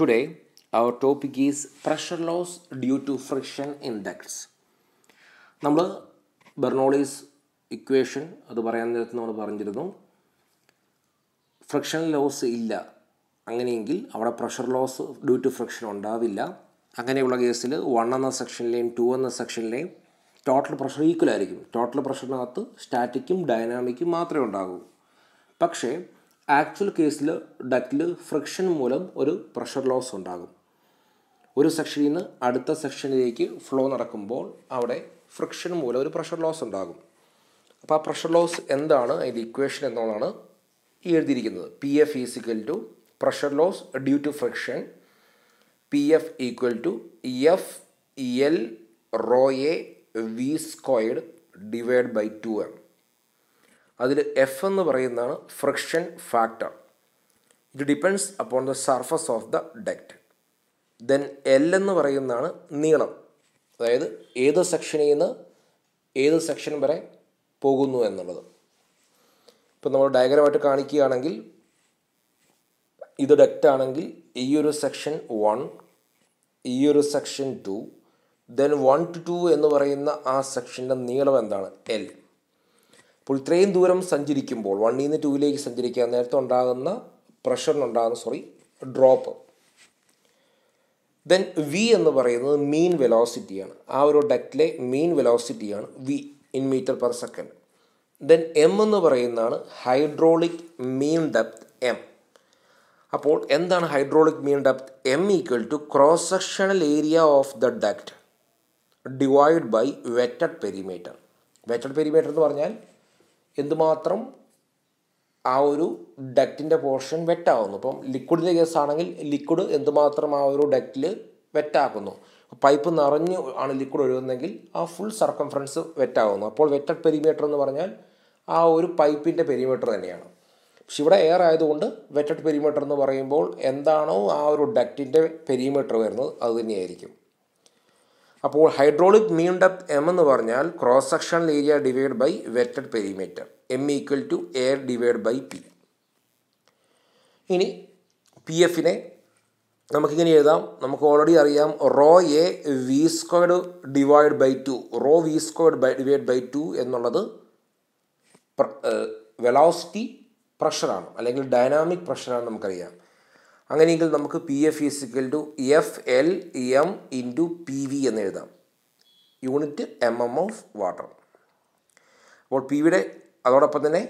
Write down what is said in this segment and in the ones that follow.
Today, our topic is pressure loss due to friction index നമ്മൾ Bernoulli's equation അത് പറയാൻ നേരത്ത് നമ്മൾ പറഞ്ഞിരുന്നു ഫ്രിക്ഷൻ ലോസ് ഇല്ല അങ്ങനെയെങ്കിൽ അവിടെ pressure loss due to friction ഉണ്ടാവില്ല അങ്ങനെയുള്ള കേസിൽ വൺ എന്ന സെക്ഷനിലെയും ടു എന്ന സെക്ഷനിലെയും ടോട്ടൽ പ്രഷർ ഈക്വൽ ആയിരിക്കും ടോട്ടൽ പ്രഷറിനകത്ത് സ്റ്റാറ്റിക്കും ഡൈനാമിക്കും മാത്രമേ ഉണ്ടാകൂ പക്ഷേ ആക്ച്വൽ കേസിൽ ഡക്റ്റിൽ ഫ്രിക്ഷൻ മൂലം ഒരു പ്രഷർ ലോസ് ഉണ്ടാകും ഒരു സെക്ഷനിൽ നിന്ന് അടുത്ത സെക്ഷനിലേക്ക് ഫ്ലോ നടക്കുമ്പോൾ അവിടെ ഫ്രിക്ഷൻ മൂലം ഒരു പ്രഷർ ലോസ് ഉണ്ടാകും അപ്പോൾ ആ പ്രഷർ ലോസ് എന്താണ് അതിൻ്റെ ഇക്വേഷൻ എന്നുള്ളതാണ് എഴുതിയിരിക്കുന്നത് P F is equal to pressure loss due to friction P F equal to F L rho A V squared divide by two M അതിൽ എഫ് എന്ന് പറയുന്നതാണ് friction factor it depends upon the surface of the duct then L എന്ന് പറയുന്നതാണ് നീളം അതായത് ഏത് സെക്ഷനിൽ നിന്ന് ഏത് സെക്ഷൻ വരെ പോകുന്നു എന്നുള്ളത് ഇപ്പം നമ്മൾ ഡയഗ്രമായിട്ട് കാണിക്കുകയാണെങ്കിൽ ഇത് ഡെക്റ്റ് ആണെങ്കിൽ ഈ ഒരു സെക്ഷൻ വൺ ഈ ഒരു section two then one two two എന്ന് പറയുന്ന ആ സെക്ഷൻ്റെ നീളം എന്താണ് എൽ അപ്പോൾ ഇത്രയും ദൂരം സഞ്ചരിക്കുമ്പോൾ വണ്ണിൽ നിന്ന് ടൂവിലേക്ക് സഞ്ചരിക്കാൻ നേരത്തെ ഉണ്ടാകുന്ന പ്രഷറിനുണ്ടാകുന്ന സോറി ഡ്രോപ്പ് ദെൻ വി എന്ന് പറയുന്നത് മീൻ വെലോസിറ്റിയാണ് ആ ഒരു ഡക്റ്റിലെ മീൻ വെലോസിറ്റിയാണ് V in metre per second then M എന്ന് പറയുന്നതാണ് ഹൈഡ്രോളിക് മീൻ ഡെപ്ത് എം അപ്പോൾ എന്താണ് hydraulic mean depth M equal to cross sectional area of the duct divide by wetted perimeter wetted perimeter എന്ന് പറഞ്ഞാൽ എന്തുമാത്രം ആ ഒരു ഡക്റ്റിൻ്റെ പോർഷൻ വെറ്റാവുന്നു ഇപ്പം ലിക്വിഡിൻ്റെ കേസാണെങ്കിൽ ലിക്വിഡ് എന്തുമാത്രം ആ ഒരു ഡക്റ്റിൽ വെറ്റാക്കുന്നു പൈപ്പ് നിറഞ്ഞ് ആണ് ലിക്വിഡ് ഒഴുകുന്നതെങ്കിൽ ആ ഫുൾ സർക്കംഫറൻസ് വെറ്റാവുന്നു അപ്പോൾ വെറ്റഡ് പെരിമീറ്റർ എന്ന് പറഞ്ഞാൽ ആ ഒരു പൈപ്പിൻ്റെ പെരിമീറ്റർ തന്നെയാണ് പക്ഷെ ഇവിടെ എയർ ആയതുകൊണ്ട് വെറ്റഡ് പെരിമീറ്റർ എന്ന് പറയുമ്പോൾ എന്താണോ ആ ഒരു ഡക്റ്റിൻ്റെ പെരിമീറ്റർ വരുന്നത് അത് തന്നെയായിരിക്കും അപ്പോൾ ഹൈഡ്രോളിക് മീൻ ഡെപ്ത് എം എന്ന് പറഞ്ഞാൽ cross sectional area divide by wetted perimeter M equal to air divide by P ഇനി പി എഫിനെ നമുക്കിങ്ങനെ എഴുതാം നമുക്ക് ഓൾറെഡി അറിയാം rho A V squared divide by two rho V squared by divide by two എന്നുള്ളത് velocity പ്രഷറാണ് അല്ലെങ്കിൽ dynamic പ്രഷറാണ് നമുക്കറിയാം അങ്ങനെയെങ്കിൽ നമുക്ക് P F is equal to F L M into P V എന്ന് എഴുതാം unit M M of water അപ്പോൾ പി വിയുടെ അതോടൊപ്പം തന്നെ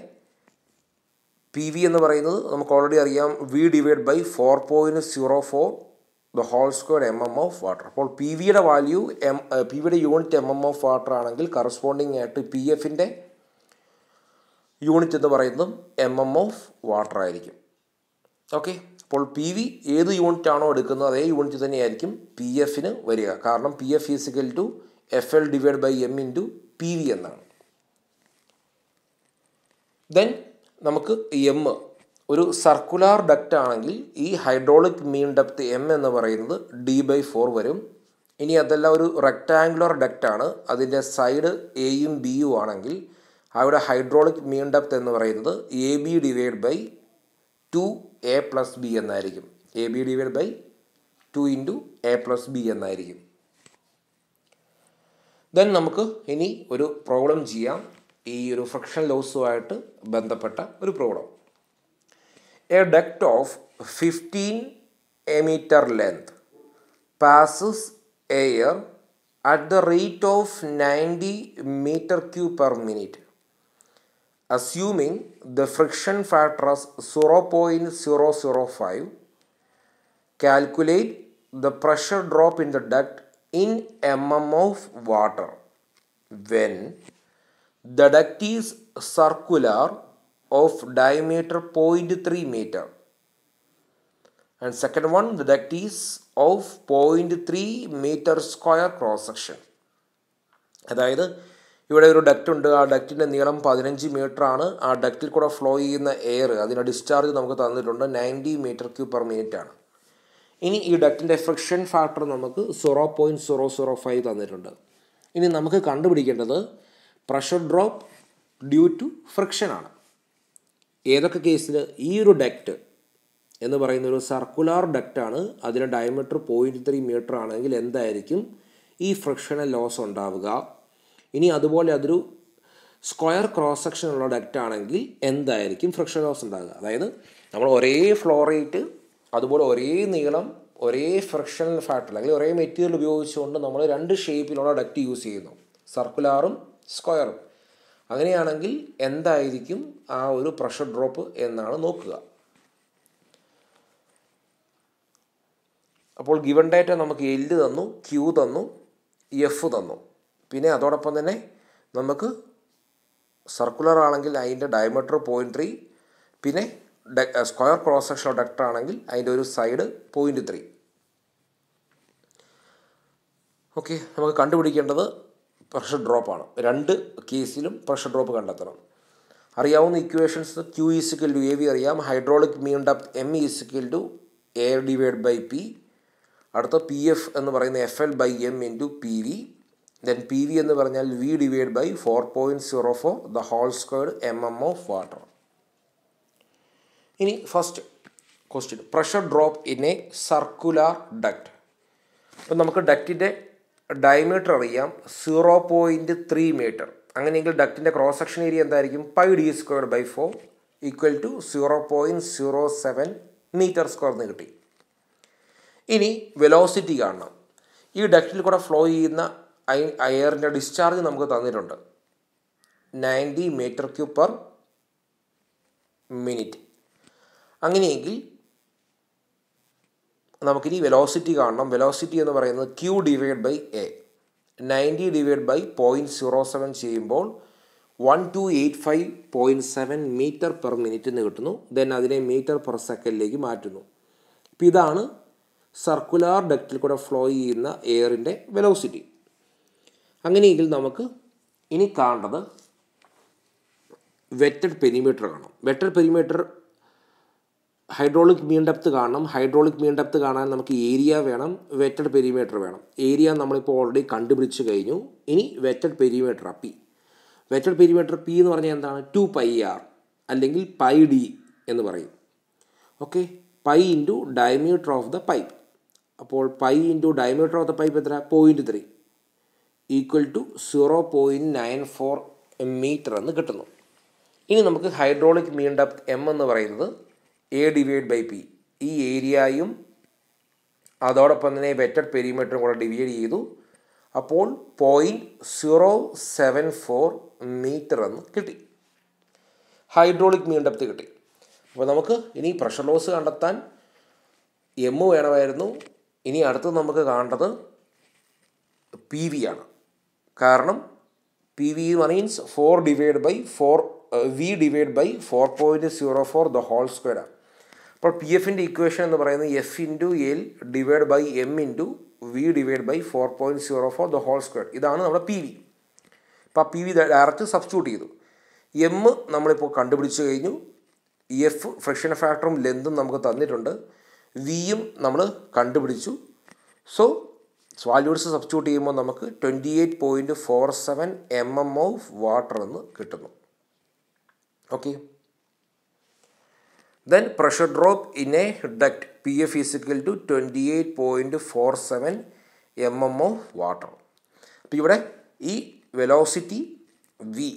പി വി എന്ന് പറയുന്നത് നമുക്ക് ഓൾറെഡി അറിയാം V divide by four point zero four the whole square M M of water അപ്പോൾ പി വിയുടെ വാല്യൂ എം പി വിയുടെ unit M M of water ആണെങ്കിൽ കറസ്പോണ്ടിങ് ആയിട്ട് പി എഫിൻ്റെ യൂണിറ്റ് എന്ന് പറയുന്നതും എം എം ഓഫ് വാട്ടർ ആയിരിക്കും ഓക്കെ അപ്പോൾ പി വി ഏത് യൂണിറ്റ് ആണോ എടുക്കുന്നത് അതേ യൂണിറ്റ് തന്നെയായിരിക്കും പി എഫിന് വരിക കാരണം P F is equal to F L divide by M into P V എന്നാണ് ദെൻ നമുക്ക് എം ഒരു സർക്കുലാർ ഡക്റ്റ് ആണെങ്കിൽ ഈ ഹൈഡ്രോളിക് മീൻ ഡെപ്ത് എം എന്ന് പറയുന്നത് ഡി ബൈ ഫോർ വരും ഇനി അതല്ല ഒരു ഡക്റ്റ് ആണ് അതിൻ്റെ സൈഡ് എയും ബിയും ആണെങ്കിൽ അവിടെ ഹൈഡ്രോളിക് മീൻ ഡെപ്ത് എന്ന് പറയുന്നത് A B divide by two A plus B എന്നായിരിക്കും A B divide by two into A plus B എന്നായിരിക്കും ദെൻ നമുക്ക് ഇനി ഒരു പ്രോബ്ലം ചെയ്യാം ഈ ഒരു ഫ്രിക്ഷൻ ലോസുമായിട്ട് ബന്ധപ്പെട്ട ഒരു problem a duct of fifteen a metre length passes air at the rate of ninety metre cu per minute assuming the friction factor as 0.005 calculate the pressure drop in the duct in mm of water when the duct is circular of diameter 0.3 meter and second one the duct is of 0.3 meter square cross section That is. ഇവിടെ ഒരു duct ഉണ്ട് ആ ഡക്റ്റിൻ്റെ നീളം പതിനഞ്ച് metre ആണ് ആ ഡക്റ്റിൽ കൂടെ flow ചെയ്യുന്ന എയർ അതിൻ്റെ ഡിസ്ചാർജ് നമുക്ക് തന്നിട്ടുണ്ട് ninety metre cu per minute ആണ് ഇനി ഈ ഡക്റ്റിൻ്റെ ഫ്രിക്ഷൻ ഫാക്ടർ നമുക്ക് zero point zero zero five തന്നിട്ടുണ്ട് ഇനി നമുക്ക് കണ്ടുപിടിക്കേണ്ടത് pressure drop due to friction ആണ് ഏതൊക്കെ കേസിൽ ഈ ഒരു ഡക്റ്റ് എന്ന് പറയുന്ന ഒരു സർക്കുലാർ ഡക്റ്റാണ് അതിൻ്റെ ഡയമീറ്റർ പോയിൻറ്റ് ത്രീ മീറ്റർ ആണെങ്കിൽ എന്തായിരിക്കും ഈ ഫ്രിക്ഷണൽ ലോസ് ഉണ്ടാവുക ഇനി അതുപോലെ അതൊരു സ്ക്വയർ ക്രോസ് സെക്ഷൻ ഉള്ള ഡക്റ്റ് ആണെങ്കിൽ എന്തായിരിക്കും ഫ്രിക്ഷൻ ലോസ് ഉണ്ടാകുക അതായത് നമ്മൾ ഒരേ ഫ്ലോ റേറ്റ് അതുപോലെ ഒരേ നീളം ഒരേ ഫ്രിക്ഷണൽ ഫാക്ടർ അല്ലെങ്കിൽ ഒരേ മെറ്റീരിയൽ ഉപയോഗിച്ചുകൊണ്ട് നമ്മൾ രണ്ട് ഷേപ്പിലുള്ള ഡക്റ്റ് യൂസ് ചെയ്യുന്നു സർക്കുലാറും സ്ക്വയറും അങ്ങനെയാണെങ്കിൽ എന്തായിരിക്കും ആ ഒരു പ്രഷർ ഡ്രോപ്പ് എന്നാണ് നോക്കുക അപ്പോൾ ഗിവൺ ഡാറ്റ നമുക്ക് എല് തന്നു ക്യൂ തന്നു എഫ് തന്നു പിന്നെ അതോടൊപ്പം തന്നെ നമുക്ക് സർക്കുലർ ആണെങ്കിൽ അതിൻ്റെ ഡയമീറ്റർ പോയിൻറ്റ് ത്രീ പിന്നെ സ്ക്വയർ ക്രോസ് സെക്ഷൻ ഡെക്ടർ ആണെങ്കിൽ അതിൻ്റെ ഒരു സൈഡ് പോയിൻറ്റ് ത്രീ ഓക്കെ നമുക്ക് കണ്ടുപിടിക്കേണ്ടത് പ്രഷർ ഡ്രോപ്പാണ് രണ്ട് കേസിലും പ്രഷർ ഡ്രോപ്പ് കണ്ടെത്തണം അറിയാവുന്ന equations Q is equal to A V അറിയാം hydraulic mean depth M is equal to A divide by P അടുത്ത പി എഫ് എന്ന് പറയുന്ന F L by M two P V then P V എന്ന് പറഞ്ഞാൽ V divide by four point zero four the whole squared M M of water ഇനി first question pressure drop in a circular duct അപ്പം നമുക്ക് ഡക്റ്റിൻ്റെ diameter അറിയാം zero point three metre അങ്ങനെയെങ്കിൽ ഡക്റ്റിൻ്റെ cross section area എന്തായിരിക്കും five D square by four equal to zero point zero seven metre square എന്ന് കിട്ടി ഇനി വെലോസിറ്റി കാണണം ഈ ഡക്റ്റിൽ കൂടെ ഫ്ലോ ചെയ്യുന്ന ഐ ഡിസ്ചാർജ് നമുക്ക് തന്നിട്ടുണ്ട് ninety metre cube per minute അങ്ങനെയെങ്കിൽ നമുക്കിനി വെലോസിറ്റി കാണണം വെലോസിറ്റി എന്ന് പറയുന്നത് Q divide by A ninety divide by point zero seven ചെയ്യുമ്പോൾ one two eight five point seven metre per minute എന്ന് കിട്ടുന്നു ദെൻ അതിനെ മീറ്റർ പെർ സെക്കൻഡിലേക്ക് മാറ്റുന്നു അപ്പോൾ ഇതാണ് സർക്കുലാർ ഡക്റ്റിൽ കൂടെ ഫ്ലോ ചെയ്യുന്ന എയറിൻ്റെ വെലോസിറ്റി അങ്ങനെയെങ്കിൽ നമുക്ക് ഇനി കാണേണ്ടത് വെറ്റഡ് പെരിമീറ്റർ കാണും wetted perimeter hydraulic mean depth കാണണം ഹൈഡ്രോളിക് മീൻ ഡെപ്ത് കാണാൻ നമുക്ക് ഏരിയ വേണം വെറ്റഡ് പെരിമീറ്റർ വേണം ഏരിയ നമ്മളിപ്പോൾ ഓൾറെഡി കണ്ടുപിടിച്ച് കഴിഞ്ഞു ഇനി wetted perimeter P wetted perimeter P എന്ന് പറഞ്ഞാൽ എന്താണ് ടു പൈ ആർ അല്ലെങ്കിൽ പൈ ഡി എന്ന് പറയും okay pi into diameter of the pipe അപ്പോൾ pi into diameter of the pipe എത്ര point three equal to zero point nine four metre എന്ന് കിട്ടുന്നു ഇനി നമുക്ക് ഹൈഡ്രോളിക് മീൻ ഡെപ്ത് എം എന്ന് പറയുന്നത് എ ഡിവൈഡ് ബൈ പി ഈ ഏരിയയും അതോടൊപ്പം തന്നെ വെറ്റർ പെരിമീറ്ററും കൂടെ ഡിവൈഡ് ചെയ്തു അപ്പോൾ point zero seven four metre എന്ന് കിട്ടി ഹൈഡ്രോളിക് മീൻ ഡെപ്ത് കിട്ടി അപ്പോൾ നമുക്ക് ഇനി പ്രഷർ ലോസ് കണ്ടെത്താൻ എം വേണമായിരുന്നു ഇനി അടുത്ത് നമുക്ക് കാണേണ്ടത് പി വി ആണ് കാരണം P V means four divide by four V divide by four point zero four the whole സ്ക്വയറാണ് അപ്പോൾ പി എഫിൻ്റെ ഇക്വേഷൻ എന്ന് പറയുന്നത് F into L divide by M into V divide by four point zero four the whole square ഇതാണ് നമ്മുടെ P V അപ്പോൾ ആ P V direct substitute ചെയ്തു എം നമ്മളിപ്പോൾ കണ്ടുപിടിച്ച് കഴിഞ്ഞു എഫ് ഫ്രിക്ഷൻ ഫാക്ടറും ലെന്തും നമുക്ക് തന്നിട്ടുണ്ട് വിയും നമ്മൾ കണ്ടുപിടിച്ചു സോ സോ ആ ലൂഡ്സ് സബ്സ്റ്റിറ്റ്യൂട്ട് ചെയ്യുമ്പോൾ നമുക്ക് twenty eight point four seven M M of water എന്ന് കിട്ടുന്നു okay then pressure drop in a duct P F is equal to twenty eight point four seven M M of water അപ്പോൾ ഇവിടെ ഈ velocity V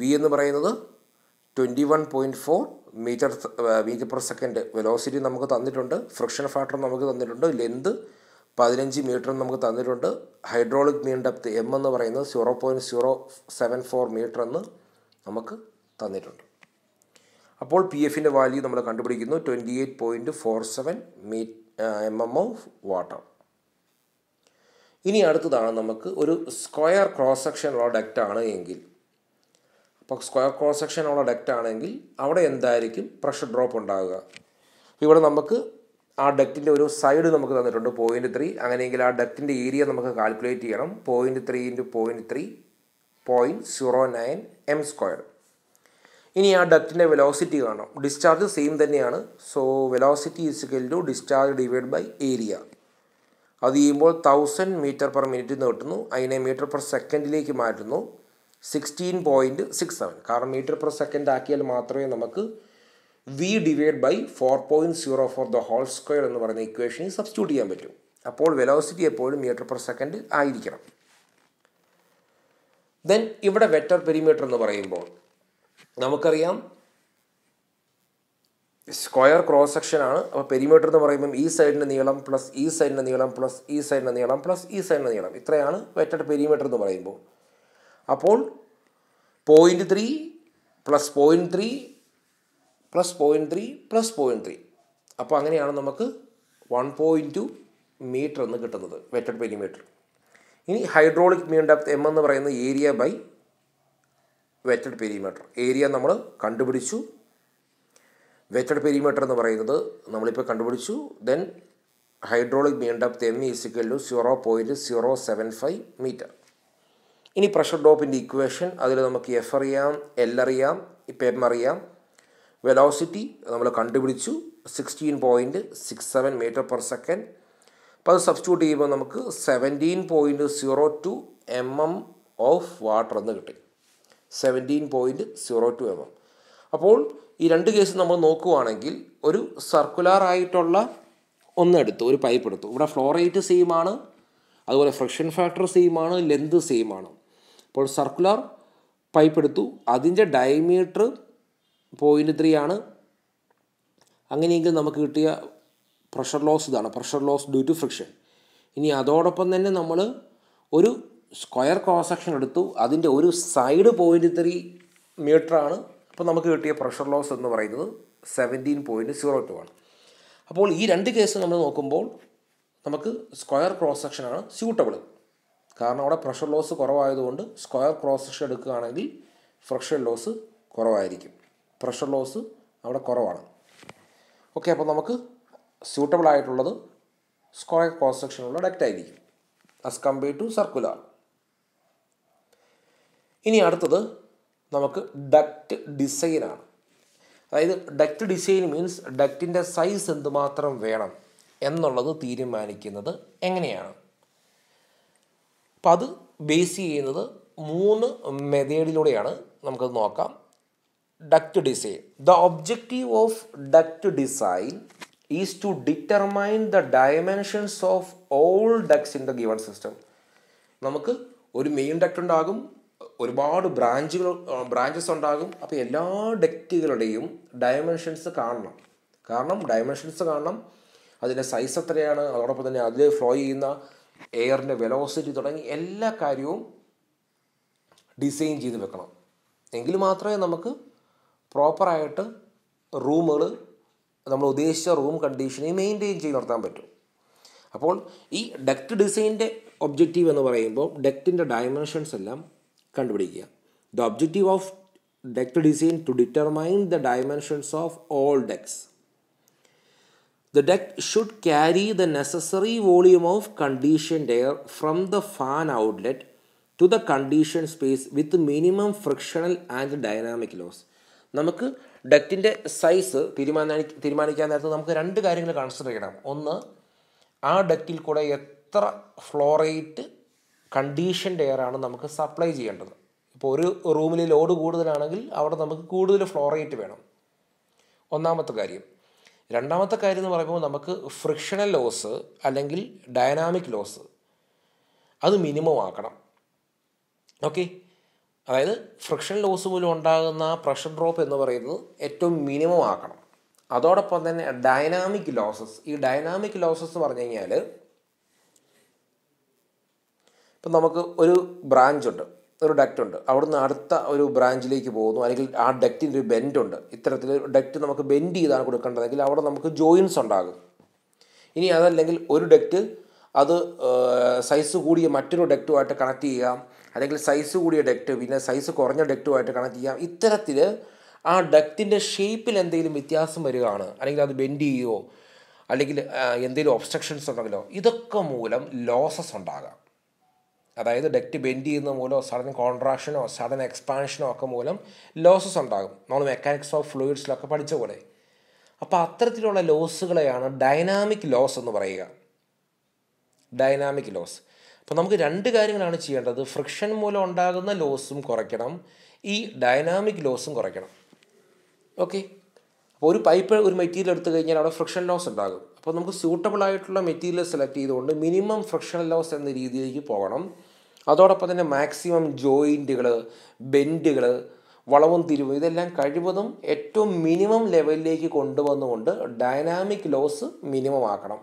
V എന്ന് പറയുന്നത് twenty one point four metre metre per second velocity നമുക്ക് തന്നിട്ടുണ്ട് friction factor നമുക്ക് തന്നിട്ടുണ്ട് length പതിനഞ്ച് മീറ്ററും നമുക്ക് തന്നിട്ടുണ്ട് ഹൈഡ്രോളിക് മീൻ ഡെപ്ത് എം എന്ന് പറയുന്നത് zero point zero seven four metre എന്ന് നമുക്ക് തന്നിട്ടുണ്ട് അപ്പോൾ പി എഫിൻ്റെ വാല്യൂ നമ്മൾ കണ്ടുപിടിക്കുന്നു twenty eight point four seven മീ എം എം ഓഫ് വാട്ടർ ഇനി അടുത്തതാണ് നമുക്ക് ഒരു സ്ക്വയർ ക്രോസ് സെക്ഷനുള്ള ഡക്റ്റാണ് എങ്കിൽ അപ്പോൾ സ്ക്വയർ ക്രോസ് സെക്ഷനുള്ള ഡക്റ്റ് ആണെങ്കിൽ അവിടെ എന്തായിരിക്കും പ്രഷർ ഡ്രോപ്പ് ഉണ്ടാകുക ഇവിടെ നമുക്ക് ആ ഡെക്റ്റിൻ്റെ ഒരു സൈഡ് നമുക്ക് തന്നിട്ടുണ്ട് പോയിൻറ്റ് ത്രീ അങ്ങനെയെങ്കിൽ ആ ഡെക്റ്റിൻ്റെ ഏരിയ നമുക്ക് കാൽക്കുലേറ്റ് ചെയ്യണം point three into point three point zero nine M square ഇനി ആ ഡക്റ്റിൻ്റെ വെലോസിറ്റി കാണാം ഡിസ്ചാർജ് സെയിം തന്നെയാണ് so velocity is equal to discharge divide by area അത് ചെയ്യുമ്പോൾ തൗസൻഡ് മീറ്റർ പെർ മിനിറ്റ് നിന്ന് കിട്ടുന്നു അതിനെ മീറ്റർ പെർ സെക്കൻഡിലേക്ക് മാറ്റുന്നു സിക്സ്റ്റീൻ പോയിൻറ്റ് സിക്സ് സെവൻ കാരണം മീറ്റർ പെർ സെക്കൻഡ് ആക്കിയാൽ മാത്രമേ നമുക്ക് V divide by four point zero four the whole square എന്ന് പറയുന്ന ഇക്വേഷനിൽ സബ്സ്റ്റിറ്റ്യൂട്ട് ചെയ്യാൻ പറ്റും അപ്പോൾ വെലോസിറ്റി എപ്പോഴും മീറ്റർ പെർ സെക്കൻഡ് ആയിരിക്കണം ദെൻ ഇവിടെ വെറ്റർ പെരിമീറ്റർ എന്ന് പറയുമ്പോൾ നമുക്കറിയാം സ്ക്വയർ ക്രോസ് സെക്ഷൻ ആണ് അപ്പോൾ പെരിമീറ്റർ എന്ന് പറയുമ്പം ഈ സൈഡിൻ്റെ നീളം പ്ലസ് ഈ സൈഡിൻ്റെ നീളം പ്ലസ് ഈ സൈഡിൻ്റെ നീളം പ്ലസ് ഈ സൈഡിൻ്റെ നീളം ഇത്രയാണ് വെറ്റഡ് പെരിമീറ്റർ എന്ന് പറയുമ്പോൾ അപ്പോൾ point three plus point three plus point three plus point three അപ്പോൾ അങ്ങനെയാണ് നമുക്ക് വൺ പോയിൻ്റ് ടു മീറ്റർ എന്ന് കിട്ടുന്നത് വെറ്റഡ് പെരി മീറ്റർ ഇനി ഹൈഡ്രോളിക് മീൻ ഡെപ്ത് എം എന്ന് പറയുന്ന area by wetted perimeter area നമ്മൾ കണ്ടുപിടിച്ചു വെറ്റഡ് പെരിമീറ്റർ എന്ന് പറയുന്നത് നമ്മളിപ്പോൾ കണ്ടുപിടിച്ചു then hydraulic mean depth M is equal to zero point zero seven five metre ഇനി പ്രഷർ ഡ്രോപ്പിൻ്റെ ഇക്വേഷൻ അതിൽ നമുക്ക് എഫ് അറിയാം എൽ അറിയാം എം അറിയാം വെലോസിറ്റി നമ്മൾ കണ്ടുപിടിച്ചു sixteen point six seven metre per second അപ്പോൾ അത് സബ്സ്റ്റിറ്റ്യൂട്ട് ചെയ്യുമ്പോൾ നമുക്ക് seventeen point zero two M M of water എന്ന് കിട്ടി seventeen point zero two M M അപ്പോൾ ഈ രണ്ട് കേസ് നമ്മൾ നോക്കുവാണെങ്കിൽ ഒരു സർക്കുലറായിട്ടുള്ള ആയിട്ടുള്ള ഒന്നെടുത്തു ഒരു പൈപ്പ് എടുത്തു ഇവിടെ ഫ്ലോ റേറ്റ് ആണ് അതുപോലെ ഫ്രിക്ഷൻ ഫാക്ടർ സെയിമാണ് ആണ് ലെന്ത് സെയിമാണ് ആണ് അപ്പോൾ സർക്കുലർ പൈപ്പ് എടുത്തു അതിൻ്റെ ഡയമീറ്റർ പോയിൻറ്റ് ത്രീ ആണ് അങ്ങനെയെങ്കിൽ നമുക്ക് കിട്ടിയ പ്രഷർ ലോസ് ഇതാണ് pressure loss due to friction ഇനി അതോടൊപ്പം തന്നെ നമ്മൾ ഒരു സ്ക്വയർ ക്രോസ് സെക്ഷൻ എടുത്തു അതിൻ്റെ ഒരു സൈഡ് പോയിൻറ്റ് ത്രീ മീറ്ററാണ് അപ്പോൾ നമുക്ക് കിട്ടിയ പ്രഷർ ലോസ് എന്ന് പറയുന്നത് സെവൻറ്റീൻ പോയിൻറ്റ് സീറോ ടു ആണ് അപ്പോൾ ഈ രണ്ട് കേസ് നമ്മൾ നോക്കുമ്പോൾ നമുക്ക് സ്ക്വയർ ക്രോസ് സെക്ഷനാണ് സ്യൂട്ടബിൾ കാരണം അവിടെ പ്രഷർ ലോസ് കുറവായതുകൊണ്ട് സ്ക്വയർ ക്രോസ് സെക്ഷൻ എടുക്കുകയാണെങ്കിൽ ഫ്രക്ഷൻ ലോസ് കുറവായിരിക്കും പ്രഷർ ലോസ് അവിടെ കുറവാണ് ഓക്കെ അപ്പോൾ നമുക്ക് സ്യൂട്ടബിൾ ആയിട്ടുള്ളത് സ്ക്വയർ ക്രോസ് സെക്ഷനുള്ള ഡക്റ്റ് ആയിരിക്കും അസ് കമ്പയർ ടു സർക്കുലർ ഇനി അടുത്തത് നമുക്ക് ഡക്റ്റ് ഡിസൈനാണ് അതായത് ഡക്റ്റ് ഡിസൈൻ മീൻസ് ഡക്റ്റിൻ്റെ സൈസ് എന്തുമാത്രം വേണം എന്നുള്ളത് തീരുമാനിക്കുന്നത് എങ്ങനെയാണ് അപ്പം അത് ബേസ് ചെയ്യുന്നത് മൂന്ന് മെതേഡിലൂടെയാണ് നമുക്കത് നോക്കാം duct design the objective of duct design is to determine the dimensions of all ducts in the given system നമുക്ക് ഒരു മെയിൻ ഡക്ട് ഉണ്ടാകും ഒരുപാട് ബ്രാഞ്ചുകൾ ബ്രാഞ്ചസ് ഉണ്ടാകും അപ്പോൾ എല്ലാ ഡക്റ്റുകളുടെയും ഡയമെൻഷൻസ് കാണണം കാരണം ഡയമെൻഷൻസ് കാണണം അതിൻ്റെ സൈസ് എത്രയാണ് അതോടൊപ്പം തന്നെ അതിൽ ഫ്ലോ ചെയ്യുന്ന എയറിൻ്റെ വെലോസിറ്റി തുടങ്ങി എല്ലാ കാര്യവും ഡിസൈൻ ചെയ്ത് വെക്കണം എങ്കിൽ മാത്രമേ നമുക്ക് പ്രോപ്പറായിട്ട് റൂമുകൾ നമ്മൾ ഉദ്ദേശിച്ച റൂം കണ്ടീഷനെ മെയിൻറ്റെയിൻ ചെയ്ത് നടത്താൻ പറ്റൂ അപ്പോൾ ഈ ഡക്റ്റ് ഡിസൈനിൻ്റെ ഒബ്ജക്റ്റീവ് എന്ന് പറയുമ്പോൾ ഡക്റ്റിൻ്റെ ഡയമെൻഷൻസ് എല്ലാം കണ്ടുപിടിക്കുക the objective of duct design to determine the dimensions of all ducts the duct should carry the necessary volume of conditioned air from the fan outlet to the condition space with minimum frictional and dynamic loss നമുക്ക് ഡക്റ്റിൻ്റെ size തീരുമാനി തീരുമാനിക്കാൻ നേരത്തെ നമുക്ക് രണ്ട് കാര്യങ്ങൾ consider ചെയ്യണം ഒന്ന് ആ ഡക്റ്റിൽ കൂടെ എത്ര ഫ്ലോറേറ്റ് കണ്ടീഷൻഡ് എയറാണ് നമുക്ക് സപ്ലൈ ചെയ്യേണ്ടത് ഇപ്പോൾ ഒരു റൂമിൽ ലോഡ് കൂടുതലാണെങ്കിൽ അവിടെ നമുക്ക് കൂടുതൽ ഫ്ലോറേറ്റ് വേണം ഒന്നാമത്തെ കാര്യം രണ്ടാമത്തെ കാര്യം എന്ന് പറയുമ്പോൾ നമുക്ക് ഫ്രിക്ഷണൽ ലോസ് അല്ലെങ്കിൽ ഡയനാമിക് ലോസ് അത് മിനിമം ആക്കണം ഓക്കെ അതായത് ഫ്രിക്ഷൻ ലോസ് മൂലം ഉണ്ടാകുന്ന പ്രഷർ ഡ്രോപ്പ് എന്ന് പറയുന്നത് ഏറ്റവും മിനിമം ആക്കണം അതോടൊപ്പം തന്നെ ഡൈനാമിക് ലോസസ് ഈ ഡൈനാമിക് ലോസസ് പറഞ്ഞു കഴിഞ്ഞാൽ ഇപ്പം നമുക്ക് ഒരു ബ്രാഞ്ചുണ്ട് ഒരു ഡക്റ്റ് ഉണ്ട് അവിടുന്ന് അടുത്ത ഒരു ബ്രാഞ്ചിലേക്ക് പോകുന്നു അല്ലെങ്കിൽ ആ ഡക്റ്റിൻ്റെ ഒരു ബെൻഡ് ഉണ്ട് ഇത്തരത്തിൽ ഡക്റ്റ് നമുക്ക് ബെൻഡ് ചെയ്താണ് കൊടുക്കേണ്ടതെങ്കിൽ അവിടെ നമുക്ക് ജോയിൻസ് ഉണ്ടാകും ഇനി അതല്ലെങ്കിൽ ഒരു ഡക്റ്റ് അത് സൈസ് കൂടിയ മറ്റൊരു ഡക്റ്റുമായിട്ട് കണക്ട് ചെയ്യാം അല്ലെങ്കിൽ സൈസ് കൂടിയ ഡക്റ്റ് പിന്നെ സൈസ് കുറഞ്ഞ ഡക്റ്റുമായിട്ട് കണക്ട് ചെയ്യാം ഇത്തരത്തിൽ ആ ഡക്റ്റിൻ്റെ ഷേപ്പിൽ എന്തെങ്കിലും വ്യത്യാസം വരികയാണ് അല്ലെങ്കിൽ അത് ബെൻഡ് ചെയ്യുമോ അല്ലെങ്കിൽ എന്തെങ്കിലും ഒബ്സ്ട്രക്ഷൻസ് ഉണ്ടെങ്കിലോ ഇതൊക്കെ മൂലം ലോസസ് ഉണ്ടാകാം അതായത് ഡെറ്റ് ബെൻഡ് ചെയ്യുന്ന മൂലമോ സഡൻ കോൺട്രാക്ഷനോ സഡൻ എക്സ്പാൻഷനോ ഒക്കെ മൂലം ലോസസ് ഉണ്ടാകും നമ്മൾ മെക്കാനിക്സ് ഓഫ് ഫ്ലൂയിഡ്സിലൊക്കെ പഠിച്ച പോലെ അപ്പോൾ അത്തരത്തിലുള്ള ലോസുകളെയാണ് ഡൈനാമിക് ലോസ് എന്ന് പറയുക ഡൈനാമിക് ലോസ് അപ്പോൾ നമുക്ക് രണ്ട് കാര്യങ്ങളാണ് ചെയ്യേണ്ടത് ഫ്രിക്ഷൻ മൂലം ഉണ്ടാകുന്ന ലോസും കുറയ്ക്കണം ഈ ഡൈനാമിക് ലോസും കുറയ്ക്കണം ഓക്കെ അപ്പോൾ ഒരു പൈപ്പ് ഒരു മെറ്റീരിയൽ എടുത്തു കഴിഞ്ഞാൽ അവിടെ ഫ്രിക്ഷൻ ലോസ് ഉണ്ടാകും അപ്പോൾ നമുക്ക് സ്യൂട്ടബിൾ ആയിട്ടുള്ള മെറ്റീരിയൽ സെലക്ട് ചെയ്തുകൊണ്ട് മിനിമം ഫ്രിക്ഷൻ ലോസ് എന്ന രീതിയിലേക്ക് പോകണം അതോടൊപ്പം തന്നെ മാക്സിമം ജോയിൻറ്റുകൾ ബെൻഡുകൾ വളവും തിരിവും ഇതെല്ലാം കഴിവതും ഏറ്റവും മിനിമം ലെവലിലേക്ക് കൊണ്ടുവന്നുകൊണ്ട് ഡൈനാമിക് ലോസ് മിനിമം ആക്കണം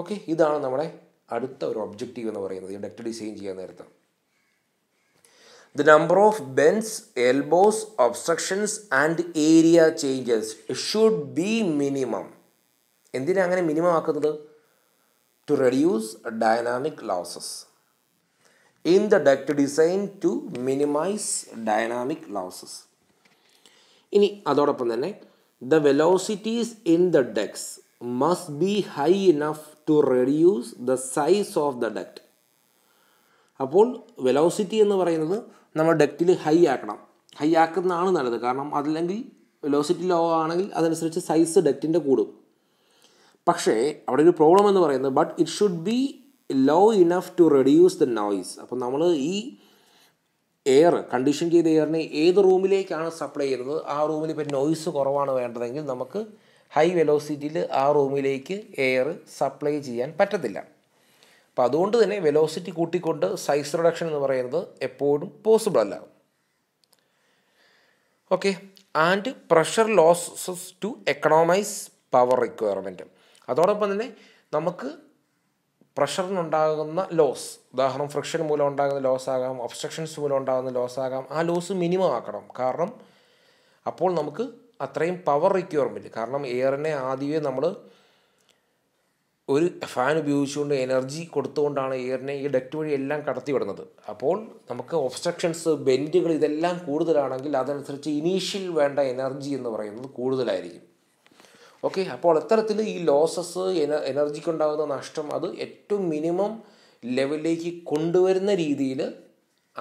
ഓക്കെ ഇതാണ് നമ്മുടെ അടുത്ത ഒരു ഒബ്ജക്റ്റീവ് എന്ന് പറയുന്നത് ഡെക്ട് ഡിസൈൻ ചെയ്യാൻ നേരത്ത് the number of bends elbows obstructions and area changes should be minimum എന്തിനാ അങ്ങനെ മിനിമം ആക്കുന്നത് to reduce dynamic losses in the duct design to minimise dynamic losses ഇനി അതോടൊപ്പം തന്നെ the velocities in the ducts must be high enough to reduce the size of the duct അപ്പോൾ velocity എന്ന് പറയുന്നത് നമ്മൾ ഡക്റ്റിൽ ഹൈ ആക്കണം high ആക്കുന്നതാണ് നല്ലത് കാരണം അതല്ലെങ്കിൽ വെലോസിറ്റി ലോ ആണെങ്കിൽ അതനുസരിച്ച് സൈസ് ഡക്റ്റിൻ്റെ കൂടും പക്ഷേ അവിടെ ഒരു പ്രോബ്ലം എന്ന് പറയുന്നത് but it should be low enough to reduce the noise അപ്പം നമ്മൾ ഈ എയർ കണ്ടീഷൻ ചെയ്ത എയറിനെ ഏത് റൂമിലേക്കാണ് സപ്ലൈ ചെയ്യുന്നത് ആ റൂമിൽ ഇപ്പം നോയ്സ് കുറവാണ് വേണ്ടതെങ്കിൽ നമുക്ക് ഹൈ വെലോസിറ്റിയിൽ ആ റൂമിലേക്ക് എയർ സപ്ലൈ ചെയ്യാൻ പറ്റത്തില്ല അപ്പം അതുകൊണ്ട് തന്നെ വെലോസിറ്റി കൂട്ടിക്കൊണ്ട് സൈസ് റിഡക്ഷൻ എന്ന് പറയുന്നത് എപ്പോഴും പോസിബിൾ അല്ല okay and pressure losses to economise power requirement അതോടൊപ്പം തന്നെ നമുക്ക് പ്രഷറിനുണ്ടാകുന്ന ലോസ് ഉദാഹരണം ഫ്രിക്ഷൻ മൂലം ഉണ്ടാകുന്ന ലോസ് ആകാം ഒബ്സ്ട്രക്ഷൻസ് മൂലം ഉണ്ടാകുന്ന ലോസ് ആകാം ആ ലോസ് മിനിമം ആക്കണം കാരണം അപ്പോൾ നമുക്ക് അത്രയും പവർ റിക്വയർമെൻറ്റ് കാരണം എയറിനെ ആദ്യമേ നമ്മൾ ഒരു ഫാൻ ഉപയോഗിച്ചുകൊണ്ട് എനർജി കൊടുത്തുകൊണ്ടാണ് എയറിനെ ഈ ഡക്റ്റ് വഴി എല്ലാം കടത്തിവിടുന്നത് അപ്പോൾ നമുക്ക് ഒബ്സ്ട്രക്ഷൻസ് ബെൻഡുകൾ ഇതെല്ലാം കൂടുതലാണെങ്കിൽ അതനുസരിച്ച് ഇനീഷ്യൽ വേണ്ട എനർജി എന്ന് പറയുന്നത് കൂടുതലായിരിക്കും ഓക്കെ അപ്പോൾ അത്തരത്തിൽ ഈ ലോസസ് എന ഉണ്ടാകുന്ന നഷ്ടം അത് ഏറ്റവും മിനിമം ലെവലിലേക്ക് കൊണ്ടുവരുന്ന രീതിയിൽ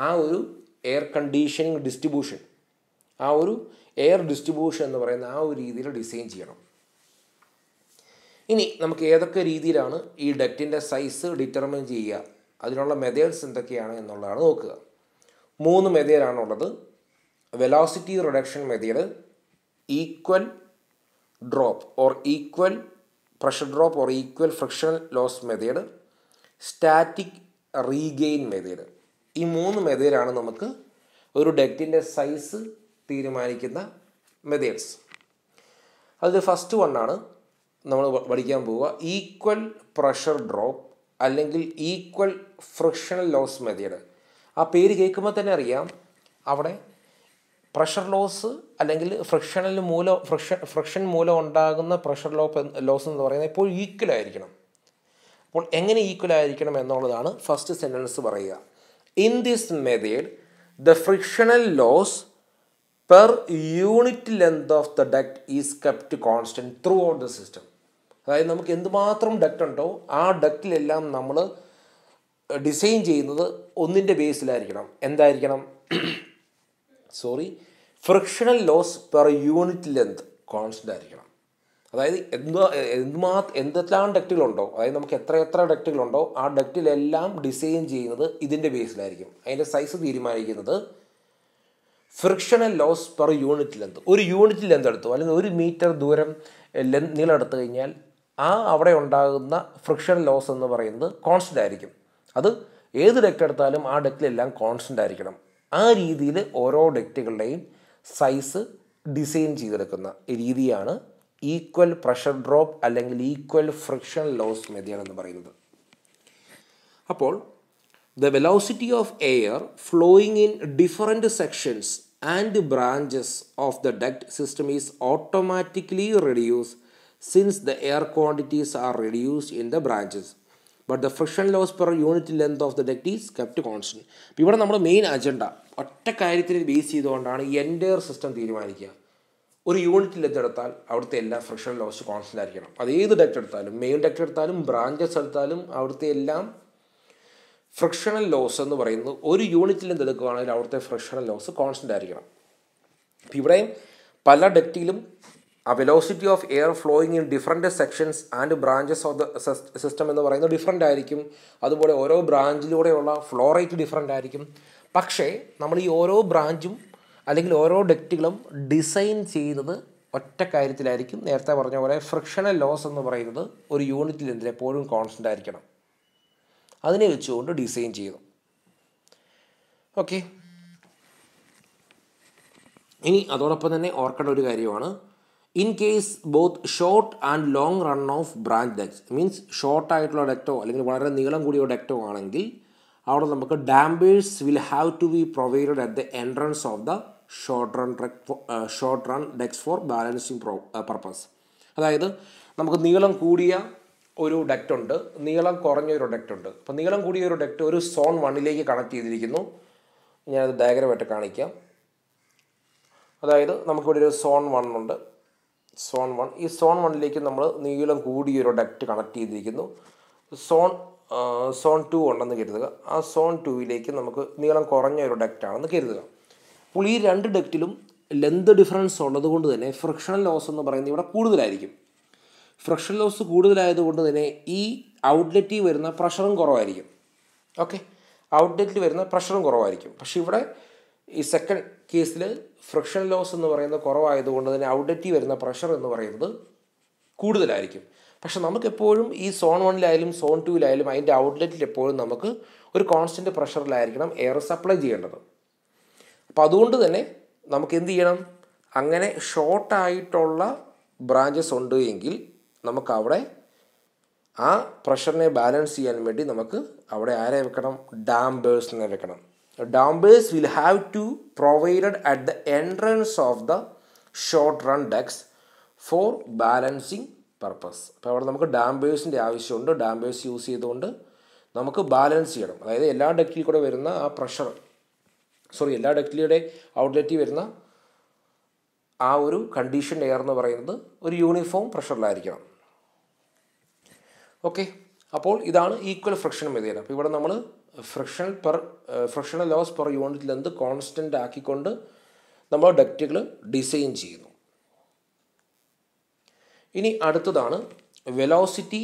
ആ ഒരു എയർ കണ്ടീഷനിങ് ഡിസ്ട്രിബ്യൂഷൻ ആ ഒരു എയർ ഡിസ്ട്രിബ്യൂഷൻ എന്ന് പറയുന്ന ആ ഒരു രീതിയിൽ ഡിസൈൻ ചെയ്യണം ഇനി നമുക്ക് ഏതൊക്കെ രീതിയിലാണ് ഈ ഡെറ്റിൻ്റെ സൈസ് ഡിറ്റർമിൻ ചെയ്യുക അതിനുള്ള മെത്തേഡ്സ് എന്തൊക്കെയാണ് എന്നുള്ളതാണ് നോക്കുക മൂന്ന് മെതേഡാണുള്ളത് velocity reduction method equal drop or equal pressure drop or equal frictional loss method static regain method ഈ മൂന്ന് മെതേഡാണ് നമുക്ക് ഒരു ഡെക്റ്റിൻ്റെ സൈസ് തീരുമാനിക്കുന്ന മെതേഡ്സ് അതിൽ ഫസ്റ്റ് വണ്ണാണ് നമ്മൾ പഠിക്കാൻ പോവുക ഈക്വൽ പ്രഷർ ഡ്രോപ്പ് അല്ലെങ്കിൽ ഈക്വൽ ഫ്രിക്ഷണൽ ലോസ് മെത്തേഡ് ആ പേര് കേൾക്കുമ്പോൾ തന്നെ അറിയാം അവിടെ പ്രഷർ ലോസ് അല്ലെങ്കിൽ ഫ്രിക്ഷനിൽ മൂലം ഫ്രിക്ഷൻ ഫ്രിക്ഷൻ മൂലം ഉണ്ടാകുന്ന പ്രഷർ ലോ ലോസ് എന്ന് പറയുന്നത് ഇപ്പോൾ ഈക്വൽ ആയിരിക്കണം അപ്പോൾ എങ്ങനെ ഈക്വൽ ആയിരിക്കണം എന്നുള്ളതാണ് ഫസ്റ്റ് സെൻറ്റൻസ് പറയുക in this method the frictional loss per unit length of the duct is kept constant throughout the system അതായത് നമുക്ക് എന്തുമാത്രം ഡക്റ്റ് ഉണ്ടോ ആ ഡക്റ്റിലെല്ലാം നമ്മൾ ഡിസൈൻ ചെയ്യുന്നത് ഒന്നിൻ്റെ ബേസിലായിരിക്കണം എന്തായിരിക്കണം sorry frictional loss per unit length constant ആയിരിക്കണം അതായത് എന്തോ എന്തുമാ എന്തെല്ലാം ഡക്റ്റുകളുണ്ടോ അതായത് നമുക്ക് എത്ര എത്ര ഡക്റ്റുകളുണ്ടോ ആ ഡക്റ്റിലെല്ലാം ഡിസൈൻ ചെയ്യുന്നത് ഇതിൻ്റെ ബേസിലായിരിക്കും അതിൻ്റെ സൈസ് തീരുമാനിക്കുന്നത് frictional loss per unit length ഒരു യൂണിറ്റ് ലെന്ത് എടുത്തു അല്ലെങ്കിൽ ഒരു മീറ്റർ ദൂരം ലെന്ത് നീളം എടുത്തു കഴിഞ്ഞാൽ ആ അവിടെ ഉണ്ടാകുന്ന ഫ്രിക്ഷണൽ ലോസ് എന്ന് പറയുന്നത് കോൺസ്റ്റൻ്റ് ആയിരിക്കും അത് ഏത് ഡെക്റ്റ് എടുത്താലും ആ ഡെക്റ്റിലെല്ലാം കോൺസ്റ്റൻ്റ് ആയിരിക്കണം ആ രീതിയിൽ ഓരോ ഡക്റ്റുകളുടെയും സൈസ് ഡിസൈൻ ചെയ്തെടുക്കുന്ന രീതിയാണ് ഈക്വൽ പ്രഷർ ഡ്രോപ്പ് അല്ലെങ്കിൽ ഈക്വൽ ഫ്രിക്ഷൻ ലോസ് മെത്തേഡ് എന്ന് പറയുന്നത് അപ്പോൾ the velocity of air flowing in different sections and branches of the duct system is automatically reduce since the air quantities are reduce in the branches but the friction loss per unit length of the duct is kept constant ഇവിടെ നമ്മുടെ main agenda ഒറ്റ കാര്യത്തിന് base ചെയ്തുകൊണ്ടാണ് ഈ entire system തീരുമാനിക്കുക ഒരു യൂണിറ്റിൽ എത്തെടുത്താൽ അവിടുത്തെ എല്ലാ ഫ്രഷൻ ലോസ് കോൺസ്റ്റൻ്റ് ആയിരിക്കണം അത് ഏത് ഡെക്റ്റ് എടുത്താലും മെയിൻ ഡെക്റ്റ് എടുത്താലും ബ്രാഞ്ചസ് എടുത്താലും അവിടുത്തെ എല്ലാം ഫ്രിക്ഷണൽ ലോസ് എന്ന് പറയുന്നത് ഒരു യൂണിറ്റിൽ എന്തെടുക്കുകയാണെങ്കിൽ അവിടുത്തെ ഫ്രിക്ഷണൽ ലോസ് കോൺസ്റ്റൻ്റ് ആയിരിക്കണം അപ്പം ഇവിടെയും പല ഡെക്റ്റിലും ആ velocity of air flowing in different sections and branches of the system എന്ന് പറയുന്നത് ഡിഫറെൻ്റ് ആയിരിക്കും അതുപോലെ ഓരോ ബ്രാഞ്ചിലൂടെയുള്ള ഫ്ലോ റേറ്റ് ഡിഫറെൻ്റ് ആയിരിക്കും പക്ഷേ നമ്മൾ ഈ ഓരോ ബ്രാഞ്ചും അല്ലെങ്കിൽ ഓരോ ഡെക്റ്റുകളും ഡിസൈൻ ചെയ്യുന്നത് ഒറ്റ കാര്യത്തിലായിരിക്കും നേരത്തെ പറഞ്ഞ പോലെ ഫ്രിക്ഷണൽ ലോസ് എന്ന് പറയുന്നത് ഒരു യൂണിറ്റിൽ എന്തിൽ എപ്പോഴും കോൺസ്റ്റൻ്റ് ആയിരിക്കണം അതിനെ വെച്ചുകൊണ്ട് ഡിസൈൻ ചെയ്യുന്നു ഓക്കെ ഇനി അതോടൊപ്പം തന്നെ ഓർക്കേണ്ട ഒരു കാര്യമാണ് in case both short and long run of branch ducts means ഷോർട്ടായിട്ടുള്ള ഡെക്റ്റോ അല്ലെങ്കിൽ വളരെ നീളം കൂടിയ ഡെക്റ്റോ ആണെങ്കിൽ അവിടെ നമുക്ക് dampers will have to be provided at the entrance of the short run truck short run ducts for balancing pro purpose അതായത് നമുക്ക് നീളം കൂടിയ ഒരു ഡെക്റ്റ് ഉണ്ട് നീളം കുറഞ്ഞ ഒരു ഡെക്റ്റ് ഉണ്ട് അപ്പോൾ നീളം കൂടിയ ഒരു ഡെക്റ്റ് ഒരു സോൺ വണ്ണിലേക്ക് കണക്ട് ചെയ്തിരിക്കുന്നു ഞാനത് ഡയഗ്രമായിട്ട് കാണിക്കാം അതായത് നമുക്കിവിടെ ഒരു സോൺ വൺ ഉണ്ട് സോൺ വൺ ഈ സോൺ വണ്ണിലേക്ക് നമ്മൾ നീളം കൂടിയൊരു ഡെക്റ്റ് കണക്ട് ചെയ്തിരിക്കുന്നു സോൺ സോൺ ടു ഉണ്ടെന്ന് കരുതുക ആ സോൺ ടുവിലേക്ക് നമുക്ക് നീളം കുറഞ്ഞ ഒരു ആണെന്ന് കരുതുക അപ്പോൾ ഈ രണ്ട് ഡക്റ്റിലും ലെന്ത് ഡിഫറൻസ് ഉള്ളതുകൊണ്ട് തന്നെ ഫ്രിക്ഷൻ ലോസ് എന്ന് പറയുന്നത് ഇവിടെ കൂടുതലായിരിക്കും ഫ്രിക്ഷൻ ലോസ് കൂടുതലായതുകൊണ്ട് തന്നെ ഈ ഔട്ട്ലെറ്റിൽ വരുന്ന പ്രഷറും കുറവായിരിക്കും ഓക്കെ ഔട്ട്ലെറ്റിൽ വരുന്ന പ്രഷറും കുറവായിരിക്കും പക്ഷേ ഇവിടെ ഈ സെക്കൻഡ് കേസിൽ ഫ്രിക്ഷൻ ലോസ് എന്ന് പറയുന്നത് കുറവായതുകൊണ്ട് തന്നെ ഔട്ട്ലെറ്റിൽ വരുന്ന പ്രഷർ എന്ന് പറയുന്നത് കൂടുതലായിരിക്കും പക്ഷെ നമുക്കെപ്പോഴും ഈ സോൺ വണ്ണിലായാലും സോൺ ടുവിലായാലും അതിൻ്റെ ഔട്ട്ലെറ്റിൽ എപ്പോഴും നമുക്ക് ഒരു കോൺസ്റ്റൻറ്റ് പ്രഷറിലായിരിക്കണം എയർ സപ്ലൈ ചെയ്യേണ്ടത് അപ്പോൾ അതുകൊണ്ട് തന്നെ നമുക്ക് എന്ത് ചെയ്യണം അങ്ങനെ ഷോർട്ടായിട്ടുള്ള ബ്രാഞ്ചസ് ഉണ്ട് എങ്കിൽ നമുക്കവിടെ ആ പ്രഷറിനെ ബാലൻസ് ചെയ്യാൻ വേണ്ടി നമുക്ക് അവിടെ ആരെ വെക്കണം ഡാംബേഴ്സിനെ വെക്കണം dampers will have to provided at the entrance of the short run ducts for balancing purpose അപ്പോൾ അവിടെ നമുക്ക് ഡാംബേഴ്സിൻ്റെ ആവശ്യമുണ്ട് ഡാംബേഴ്സ് യൂസ് ചെയ്തുകൊണ്ട് നമുക്ക് ബാലൻസ് ചെയ്യണം അതായത് എല്ലാ ഡക്റ്റിൽ കൂടെ വരുന്ന ആ പ്രഷർ സോറി എല്ലാ ഡക്റ്റിലൂടെ ഔട്ട്ലെറ്റിൽ വരുന്ന ആ ഒരു കണ്ടീഷൻ എയർ എന്ന് പറയുന്നത് ഒരു യൂണിഫോം പ്രഷറിലായിരിക്കണം ഓക്കെ അപ്പോൾ ഇതാണ് ഈക്വൽ ഫ്രിക്ഷൻ മെതേഡ് അപ്പോൾ ഇവിടെ നമ്മൾ friction per frictional loss per unit എന്ത് കോൺസ്റ്റൻ്റ് ആക്കിക്കൊണ്ട് നമ്മൾ ഡക്റ്റുകൾ ഡിസൈൻ ചെയ്യുന്നു ഇനി അടുത്തതാണ് വെലോസിറ്റി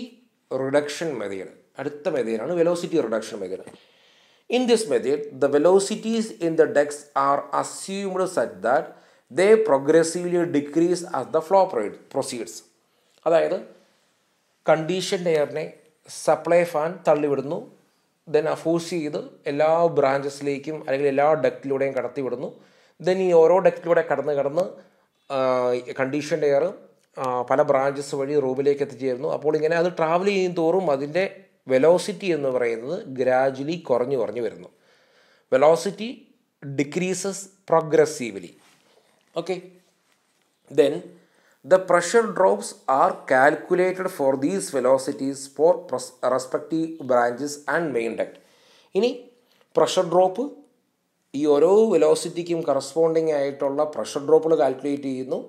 റിഡക്ഷൻ മെത്തേഡ് അടുത്ത മെത്തേഡാണ് velocity reduction method in this method, the velocities in the ducts are assumed such that they progressively decrease as the flow proceeds അതായത് കണ്ടീഷൻഡ് എയറിനെ സപ്ലൈ ഫാൻ തള്ളിവിടുന്നു ദെൻ അഫോഴ്സ് ചെയ്ത് എല്ലാ ബ്രാഞ്ചസിലേക്കും അല്ലെങ്കിൽ എല്ലാ ഡെക്കിലൂടെയും കടത്തിവിടുന്നു ദെൻ ഈ ഓരോ ഡെക്കിലൂടെ കടന്ന് കടന്ന് കണ്ടീഷൻഡ് എയർ പല ബ്രാഞ്ചസ് വഴി റൂമിലേക്ക് എത്തിച്ചേരുന്നു അപ്പോൾ ഇങ്ങനെ അത് ട്രാവൽ ചെയ്യും തോറും അതിൻ്റെ വെലോസിറ്റി എന്ന് പറയുന്നത് ഗ്രാജുവലി കുറഞ്ഞു കുറഞ്ഞു വരുന്നു velocity decreases progressively okay then the pressure drops are calculated for these velocities for respective branches and main duct ഇനി പ്രഷർ ഡ്രോപ്പ് ഈ ഓരോ വെലോസിറ്റിക്കും കറസ്പോണ്ടിങ് ആയിട്ടുള്ള പ്രഷർ ഡ്രോപ്പുകൾ കാൽക്കുലേറ്റ് ചെയ്യുന്നു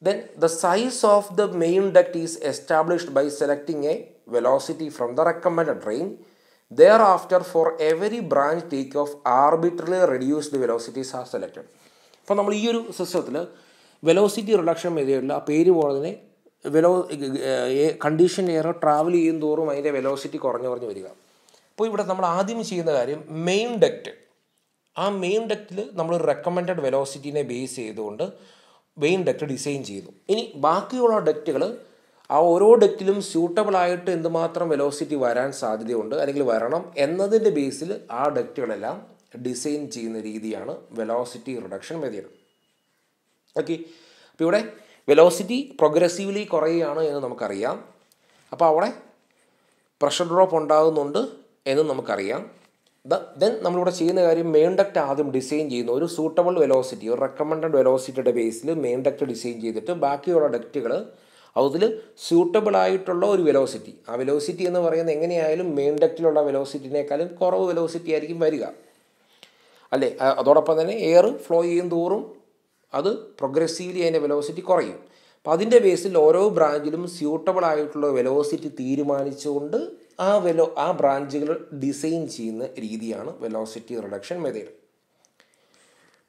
Then the size of the main duct is established by selecting a velocity from the recommended range. Thereafter for every branch takeoff arbitrarily reduced velocities are selected. അപ്പോൾ നമ്മൾ ഈ ഒരു സിസ്റ്റത്തിൽ വെലോസിറ്റി റിഡക്ഷൻ മെത്തേഡിൽ ആ പേര് പോകുന്നതിനെ വെലോ കണ്ടീഷൻ എയർ ട്രാവൽ ചെയ്യും തോറും അതിൻ്റെ വെലോസിറ്റി കുറഞ്ഞു കുറഞ്ഞു വരിക അപ്പോൾ ഇവിടെ നമ്മൾ ആദ്യം ചെയ്യുന്ന കാര്യം മെയിൻ ഡെക്റ്റ് ആ മെയിൻ ഡെക്റ്റിൽ നമ്മൾ റെക്കമെൻഡഡ് വെലോസിറ്റിനെ ബേസ് ചെയ്തുകൊണ്ട് വെയിൻ ഡക്റ്റ് ഡിസൈൻ ചെയ്തു ഇനി ബാക്കിയുള്ള ഡെക്റ്റുകൾ ആ ഓരോ ഡക്റ്റിലും സ്യൂട്ടബിളായിട്ട് എന്തുമാത്രം വെലോസിറ്റി വരാൻ സാധ്യതയുണ്ട് അല്ലെങ്കിൽ വരണം എന്നതിൻ്റെ ബേസിൽ ആ ഡക്റ്റുകളെല്ലാം ഡിസൈൻ ചെയ്യുന്ന രീതിയാണ് വെലോസിറ്റി റിഡക്ഷൻ മെത്തേഡ് ഓക്കെ അപ്പോൾ ഇവിടെ വെലോസിറ്റി പ്രോഗ്രസീവ്ലി കുറയുകയാണ് എന്ന് നമുക്കറിയാം അപ്പോൾ അവിടെ പ്രഷർ ഡ്രോപ്പ് ഉണ്ടാകുന്നുണ്ട് എന്നും നമുക്കറിയാം ദെൻ നമ്മളിവിടെ ചെയ്യുന്ന കാര്യം മെയിൻ ഡക്റ്റ് ആദ്യം ഡിസൈൻ ചെയ്യുന്നു ഒരു സൂട്ടബിൾ വെലോസിറ്റി ഒരു റെക്കമെൻഡ് വെലോസിറ്റിയുടെ ബേസിൽ മെയിൻ ഡക്റ്റ് ഡിസൈൻ ചെയ്തിട്ട് ബാക്കിയുള്ള ഡക്റ്റുകൾ അതിൽ സ്യൂട്ടബിൾ ആയിട്ടുള്ള ഒരു വെലോസിറ്റി ആ വെലോസിറ്റി എന്ന് പറയുന്നത് എങ്ങനെയായാലും ഡക്റ്റിലുള്ള വെലോസിറ്റിനേക്കാളും കുറവ് വെലോസിറ്റി ആയിരിക്കും വരിക അല്ലേ അതോടൊപ്പം തന്നെ എയർ ഫ്ലോ ചെയ്യും തോറും അത് പ്രോഗ്രസീവ്ലി അതിൻ്റെ വെലോസിറ്റി കുറയും അപ്പോൾ അതിൻ്റെ ബേസിൽ ഓരോ ബ്രാഞ്ചിലും സ്യൂട്ടബിൾ ആയിട്ടുള്ള വെലോസിറ്റി തീരുമാനിച്ചുകൊണ്ട് ആ വെലോ ആ ബ്രാഞ്ചുകൾ ഡിസൈൻ ചെയ്യുന്ന രീതിയാണ് velocity reduction method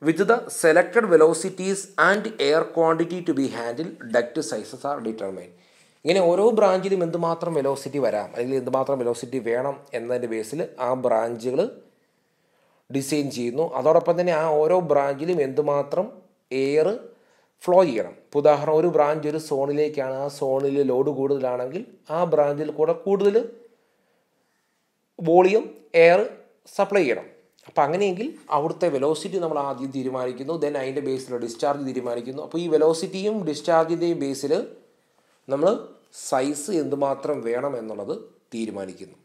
with the selected velocities and air quantity to be handle duct sizes are determine ഇങ്ങനെ ഓരോ ബ്രാഞ്ചിലും എന്തുമാത്രം വെലോസിറ്റി വരാം അല്ലെങ്കിൽ എന്തുമാത്രം വെലോസിറ്റി വേണം എന്നതിൻ്റെ ബേസിൽ ആ ബ്രാഞ്ചുകൾ ഡിസൈൻ ചെയ്യുന്നു അതോടൊപ്പം തന്നെ ആ ഓരോ ബ്രാഞ്ചിലും എന്തുമാത്രം എയർ ഫ്ലോ ചെയ്യണം ഇപ്പോൾ ഉദാഹരണം ഒരു ബ്രാഞ്ച് ഒരു സോണിലേക്കാണ് ആ സോണിൽ ലോഡ് കൂടുതലാണെങ്കിൽ ആ ബ്രാഞ്ചിൽ കൂടെ കൂടുതൽ വോളിയം എയർ സപ്ലൈ ചെയ്യണം അപ്പോൾ അങ്ങനെയെങ്കിൽ അവിടുത്തെ വെലോസിറ്റി നമ്മൾ ആദ്യം തീരുമാനിക്കുന്നു ദെൻ അതിൻ്റെ ബേസിൽ ഡിസ്ചാർജ് തീരുമാനിക്കുന്നു അപ്പോൾ ഈ വെലോസിറ്റിയും ഡിസ്ചാർജിൻ്റെയും ബേസിൽ നമ്മൾ സൈസ് എന്തുമാത്രം വേണം എന്നുള്ളത് തീരുമാനിക്കുന്നു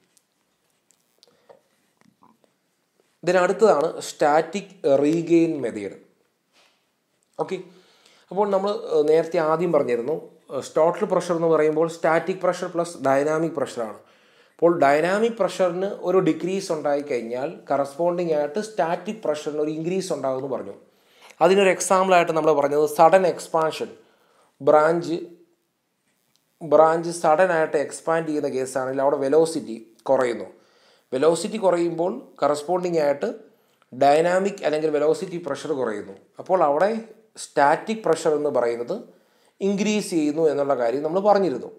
ഇതിനടുത്തതാണ് സ്റ്റാറ്റിക് റീഗെയിൻ മെത്തേഡ് ഓക്കെ അപ്പോൾ നമ്മൾ നേരത്തെ ആദ്യം പറഞ്ഞിരുന്നു സ്റ്റോട്ടൽ പ്രഷർ എന്ന് പറയുമ്പോൾ സ്റ്റാറ്റിക് പ്രഷർ പ്ലസ് ഡൈനാമിക് പ്രഷറാണ് അപ്പോൾ ഡൈനാമിക് പ്രഷറിന് ഒരു ഡിക്രീസ് ഉണ്ടായി കഴിഞ്ഞാൽ കറസ്പോണ്ടിങ് ആയിട്ട് സ്റ്റാറ്റിക് പ്രഷറിന് ഒരു ഇൻക്രീസ് ഉണ്ടാകുമെന്ന് പറഞ്ഞു അതിനൊരു എക്സാമ്പിളായിട്ട് നമ്മൾ പറഞ്ഞത് sudden expansion branch branch sudden ആയിട്ട് എക്സ്പാൻഡ് ചെയ്യുന്ന കേസാണെങ്കിൽ അവിടെ വെലോസിറ്റി കുറയുന്നു വെലോസിറ്റി കുറയുമ്പോൾ കറസ്പോണ്ടിങ് ആയിട്ട് ഡൈനാമിക് അല്ലെങ്കിൽ വെലോസിറ്റി പ്രഷർ കുറയുന്നു അപ്പോൾ അവിടെ സ്റ്റാറ്റിക് പ്രഷർ എന്ന് പറയുന്നത് ഇൻക്രീസ് ചെയ്യുന്നു എന്നുള്ള കാര്യം നമ്മൾ പറഞ്ഞിരുന്നു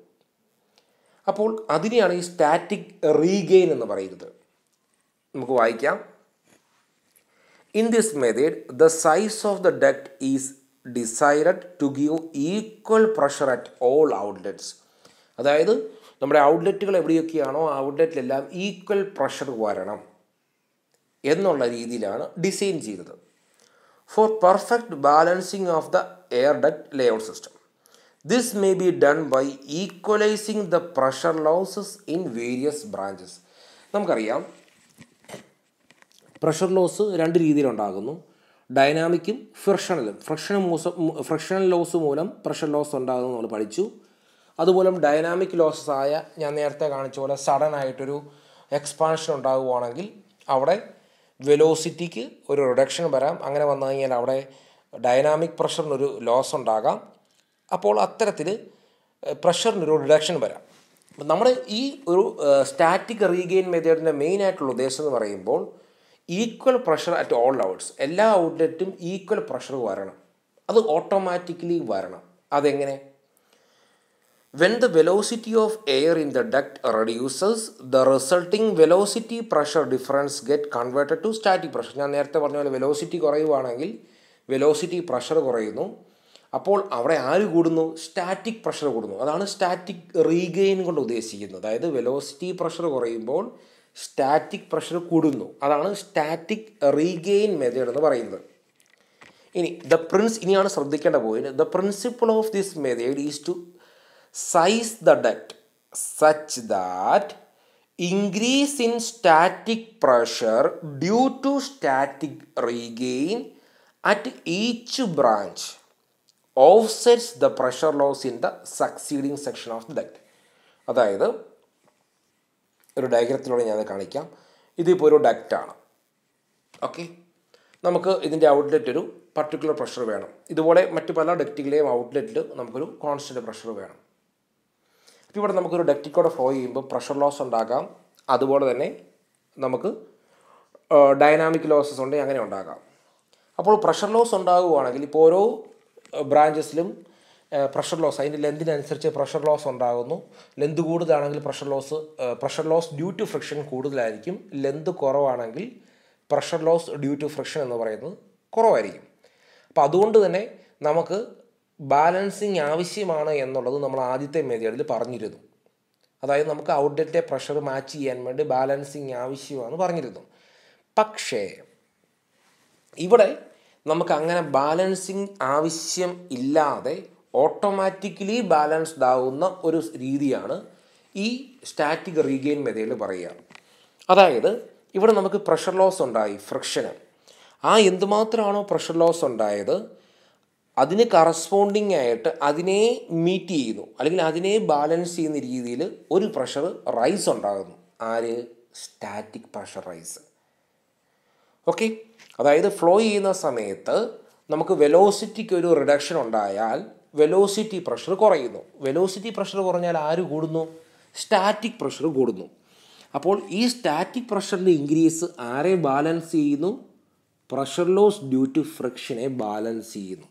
അപ്പോൾ അതിനെയാണ് ഈ സ്റ്റാറ്റിക് റീഗെയിൻ എന്ന് പറയുന്നത് നമുക്ക് വായിക്കാം in this method the size of the duct is decided to give equal pressure at all outlets അതായത് നമ്മുടെ ഔട്ട്ലെറ്റുകൾ എവിടെയൊക്കെയാണോ ആ ഔട്ട്ലെറ്റിലെല്ലാം ഈക്വൽ പ്രഷർ വരണം എന്നുള്ള രീതിയിലാണ് ഡിസൈൻ ചെയ്തത് for perfect balancing of the air duct layout system. This may be done by equalizing the pressure losses in various branches. നമുക്കറിയാം pressure loss രണ്ട് രീതിയിലുണ്ടാകുന്നു ഡൈനാമിക്കും ഫ്രിക്ഷണലും ഫ്രിക്ഷണൽ മോസ് ഫ്രിക്ഷണൽ ലോസ് മൂലം പ്രഷർ ലോസ് ഉണ്ടാകുന്നു നമ്മൾ പഠിച്ചു അതുപോലെ ഡൈനാമിക് ലോസസ് ആയ ഞാൻ നേരത്തെ കാണിച്ച പോലെ സഡൻ ആയിട്ടൊരു എക്സ്പാൻഷൻ ഉണ്ടാകുവാണെങ്കിൽ അവിടെ വെലോസിറ്റിക്ക് ഒരു റിഡക്ഷൻ വരാം അങ്ങനെ വന്നു കഴിഞ്ഞാൽ അവിടെ ഡൈനാമിക് പ്രഷറിനൊരു ലോസ് ഉണ്ടാകാം അപ്പോൾ അത്തരത്തിൽ പ്രഷറിനൊരു റിഡക്ഷൻ വരാം നമ്മുടെ ഈ ഒരു സ്റ്റാറ്റിക് റീഗെയിൻ മെത്തേഡിൻ്റെ മെയിൻ ആയിട്ടുള്ള ഉദ്ദേശം എന്ന് പറയുമ്പോൾ equal pressure at all outs എല്ലാ ഔട്ട്ലെറ്റും ഈക്വൽ പ്രഷർ വരണം അത് ഓട്ടോമാറ്റിക്കലി വരണം അതെങ്ങനെ When the velocity of air in the duct reduces, the resulting velocity pressure difference get converted to static pressure. ഞാൻ നേരത്തെ പറഞ്ഞ പോലെ വെലോസിറ്റി കുറയുവാണെങ്കിൽ വെലോസിറ്റി പ്രഷർ കുറയുന്നു അപ്പോൾ അവിടെ ആര് കൂടുന്നു സ്റ്റാറ്റിക് പ്രഷർ കൂടുന്നു അതാണ് സ്റ്റാറ്റിക് റീഗെയിൻ കൊണ്ട് ഉദ്ദേശിക്കുന്നത് അതായത് വെലോസിറ്റി പ്രഷർ കുറയുമ്പോൾ സ്റ്റാറ്റിക് പ്രഷർ കൂടുന്നു അതാണ് സ്റ്റാറ്റിക് റീഗെയിൻ മെത്തേഡ് എന്ന് പറയുന്നത് ഇനി ദ പ്രിൻസ് ഇനിയാണ് ശ്രദ്ധിക്കേണ്ട point the principle of this method is to size the duct such that increase in static pressure due to static regain at each branch offsets the pressure loss in the succeeding section of the duct അതായത് ഒരു ഡയഗ്രത്തിലൂടെ ഞാൻ കാണിക്കാം ഇതിപ്പോൾ ഒരു ഡക്റ്റാണ് okay നമുക്ക് ഇതിൻ്റെ outlet ഒരു particular pressure വേണം ഇതുപോലെ മറ്റ് പല ഡക്റ്റുകളെയും ഔട്ട്ലെറ്റിൽ നമുക്കൊരു കോൺസ്റ്റൻറ്റ് പ്രഷർ വേണം ഇവിടെ നമുക്കൊരു ഡെക്റ്റിക്കോടെ ഫ്ലോ ചെയ്യുമ്പോൾ പ്രഷർ ലോസ് ഉണ്ടാകാം അതുപോലെ തന്നെ നമുക്ക് ഡൈനാമിക് ലോസസ് ഉണ്ട് അങ്ങനെ ഉണ്ടാകാം അപ്പോൾ പ്രഷർ ലോസ് ഉണ്ടാകുകയാണെങ്കിൽ ഇപ്പോൾ ഓരോ ബ്രാഞ്ചസിലും പ്രഷർ ലോസ് അതിൻ്റെ ലെന്തിനനുസരിച്ച് പ്രഷർ ലോസ് ഉണ്ടാകുന്നു ലെന്ത് കൂടുതലാണെങ്കിൽ pressure loss pressure loss due to friction കൂടുതലായിരിക്കും ലെന്ത് കുറവാണെങ്കിൽ pressure loss due to friction എന്ന് പറയുന്നത് കുറവായിരിക്കും അപ്പോൾ അതുകൊണ്ട് തന്നെ നമുക്ക് ബാലൻസിങ് ആവശ്യമാണ് എന്നുള്ളത് നമ്മൾ ആദ്യത്തെ മെത്തേഡിൽ പറഞ്ഞിരുന്നു അതായത് നമുക്ക് ഔട്ട്ലെറ്റെ പ്രഷർ മാച്ച് ചെയ്യാൻ വേണ്ടി ബാലൻസിങ് ആവശ്യമാണ് പറഞ്ഞിരുന്നു പക്ഷേ ഇവിടെ നമുക്ക് അങ്ങനെ ബാലൻസിങ് ആവശ്യം ഇല്ലാതെ ഓട്ടോമാറ്റിക്കലി ബാലൻസ്ഡ് ആവുന്ന ഒരു രീതിയാണ് ഈ സ്റ്റാറ്റിക് റീഗെയിൻ മെത്തേഡിൽ പറയുക അതായത് ഇവിടെ നമുക്ക് പ്രഷർ ലോസ് ഉണ്ടായി ഫ്രിക്ഷന് ആ എന്തുമാത്രമാണോ പ്രഷർ ലോസ് ഉണ്ടായത് അതിന് കറസ്പോണ്ടിങ് ആയിട്ട് അതിനെ മീറ്റ് ചെയ്യുന്നു അല്ലെങ്കിൽ അതിനെ ബാലൻസ് ചെയ്യുന്ന രീതിയിൽ ഒരു പ്രഷർ റൈസ് ഉണ്ടാകുന്നു ആര് സ്റ്റാറ്റിക് പ്രഷർ റൈസ് ഓക്കെ അതായത് ഫ്ലോ ചെയ്യുന്ന സമയത്ത് നമുക്ക് വെലോസിറ്റിക്ക് ഒരു റിഡക്ഷൻ ഉണ്ടായാൽ വെലോസിറ്റി പ്രഷർ കുറയുന്നു വെലോസിറ്റി പ്രഷർ കുറഞ്ഞാൽ ആര് കൂടുന്നു സ്റ്റാറ്റിക് പ്രഷർ കൂടുന്നു അപ്പോൾ ഈ സ്റ്റാറ്റിക് പ്രഷറിൻ്റെ ഇൻക്രീസ് ആരെ ബാലൻസ് ചെയ്യുന്നു പ്രഷർ ലോസ് ഡ്യൂ ടു ഫ്രിക്ഷനെ ബാലൻസ് ചെയ്യുന്നു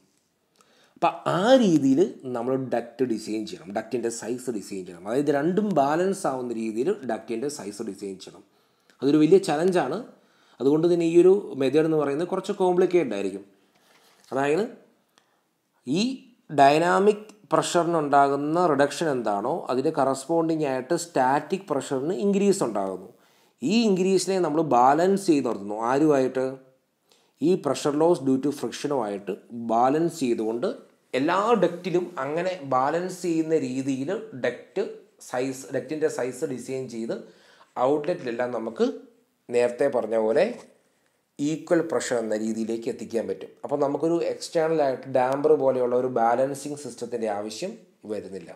അപ്പോൾ ആ രീതിയിൽ നമ്മൾ ഡക്റ്റ് ഡിസൈൻ ചെയ്യണം ഡക്റ്റിൻ്റെ സൈസ് ഡിസൈൻ ചെയ്യണം അതായത് രണ്ടും ബാലൻസ് ആവുന്ന രീതിയിൽ ഡക്റ്റിൻ്റെ സൈസ് ഡിസൈൻ ചെയ്യണം അതൊരു വലിയ ചലഞ്ചാണ് അതുകൊണ്ട് തന്നെ ഈ ഒരു മെത്തേഡ് എന്ന് പറയുന്നത് കുറച്ച് കോംപ്ലിക്കേറ്റഡ് ആയിരിക്കും അതായത് ഈ ഡൈനാമിക് പ്രഷറിനുണ്ടാകുന്ന റിഡക്ഷൻ എന്താണോ അതിൻ്റെ കറസ്പോണ്ടിങ് ആയിട്ട് സ്റ്റാറ്റിക് പ്രഷറിന് ഇൻക്രീസ് ഉണ്ടാകുന്നു ഈ ഇൻക്രീസിനെ നമ്മൾ ബാലൻസ് ചെയ്ത് നിർത്തുന്നു ആരുമായിട്ട് ഈ പ്രഷർ ലോസ് ഡ്യൂ ടു ഫ്രിക്ഷനുമായിട്ട് ബാലൻസ് ചെയ്തുകൊണ്ട് എല്ലാ ഡക്റ്റിലും അങ്ങനെ ബാലൻസ് ചെയ്യുന്ന രീതിയിൽ ഡക്റ്റ് സൈസ് ഡെക്റ്റിൻ്റെ സൈസ് ഡിസൈൻ ചെയ്ത് ഔട്ട്ലെറ്റിലെല്ലാം നമുക്ക് നേരത്തെ പറഞ്ഞ പോലെ ഈക്വൽ പ്രഷർ എന്ന രീതിയിലേക്ക് എത്തിക്കാൻ പറ്റും അപ്പോൾ നമുക്കൊരു എക്സ്റ്റേണലായിട്ട് ഡാംബർ പോലെയുള്ള ഒരു ബാലൻസിങ് സിസ്റ്റത്തിൻ്റെ ആവശ്യം വരുന്നില്ല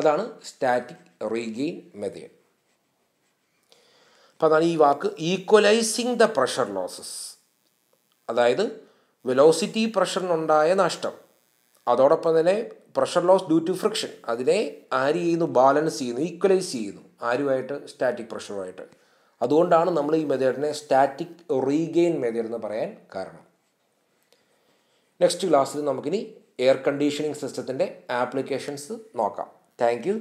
അതാണ് സ്റ്റാറ്റിക് റീഗെയിൻ മെത്തേഡ് അപ്പോൾ അതാണ് ഈ വാക്ക് ഈക്വലൈസിങ് ദ പ്രഷർ ലോസസ് അതായത് വെലോസിറ്റി പ്രഷറിനുണ്ടായ നഷ്ടം അതോടൊപ്പം തന്നെ pressure loss due to friction അതിനെ ആര് ചെയ്യുന്നു ബാലൻസ് ചെയ്യുന്നു ഈക്വലൈസ് ചെയ്യുന്നു ആരുമായിട്ട് സ്റ്റാറ്റിക് പ്രഷറുമായിട്ട് അതുകൊണ്ടാണ് നമ്മൾ ഈ മെത്തേഡിനെ സ്റ്റാറ്റിക് റീഗെയിൻ മെതേഡ് എന്ന് പറയാൻ കാരണം നെക്സ്റ്റ് ക്ലാസ്സിൽ നമുക്കിനി എയർ കണ്ടീഷനിങ് സിസ്റ്റത്തിൻ്റെ ആപ്ലിക്കേഷൻസ് നോക്കാം താങ്ക്